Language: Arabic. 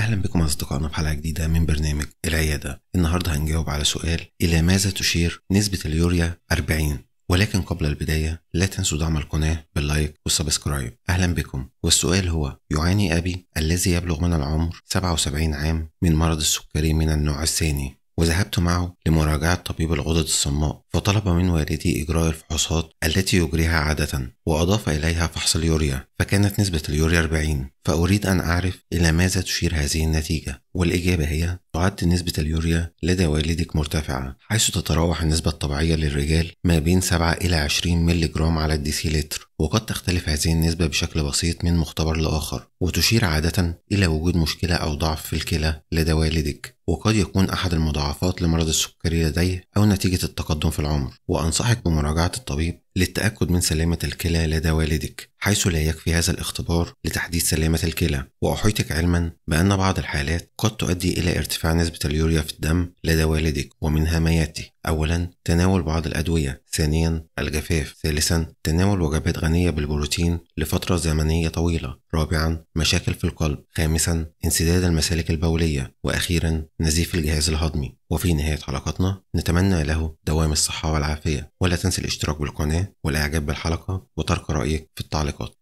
أهلا بكم أصدقائنا في حلقة جديدة من برنامج العيادة النهاردة هنجاوب على سؤال إلى ماذا تشير نسبة اليوريا 40 ولكن قبل البداية لا تنسوا دعم القناة باللايك والسبسكرايب أهلا بكم والسؤال هو يعاني أبي الذي يبلغ من العمر 77 عام من مرض السكري من النوع الثاني وذهبت معه لمراجعة طبيب الغدد الصماء فطلب من والدي إجراء الفحوصات التي يجريها عادة وأضاف إليها فحص اليوريا فكانت نسبة اليوريا 40 فأريد أن أعرف إلى ماذا تشير هذه النتيجة والإجابة هي تعد نسبة اليوريا لدى والدك مرتفعة حيث تتراوح النسبة الطبيعية للرجال ما بين 7 إلى 20 ميلي جرام على الديسيلتر وقد تختلف هذه النسبة بشكل بسيط من مختبر لآخر وتشير عادة إلى وجود مشكلة أو ضعف في الكلى لدى والدك وقد يكون أحد المضاعفات لمرض السكري لديه أو نتيجة التقدم في العمر وأنصحك بمراجعة الطبيب للتأكد من سلامة الكلى لدى والدك حيث لا يكفي هذا الاختبار لتحديد سلامة الكلى وأحيطك علما بأن بعض الحالات قد تؤدي إلى ارتفاع نسبة اليوريا في الدم لدى والدك ومنها ما يأتي أولا تناول بعض الأدوية ثانيا الجفاف ثالثا تناول وجبات غنية بالبروتين لفترة زمنية طويلة رابعا مشاكل في القلب خامسا انسداد المسالك البولية وأخيرا نزيف الجهاز الهضمي وفي نهاية حلقتنا نتمنى له دوام الصحة والعافية ولا تنسى الاشتراك بالقناة والإعجاب بالحلقة وترك رأيك في التعليقات sağlık olsun.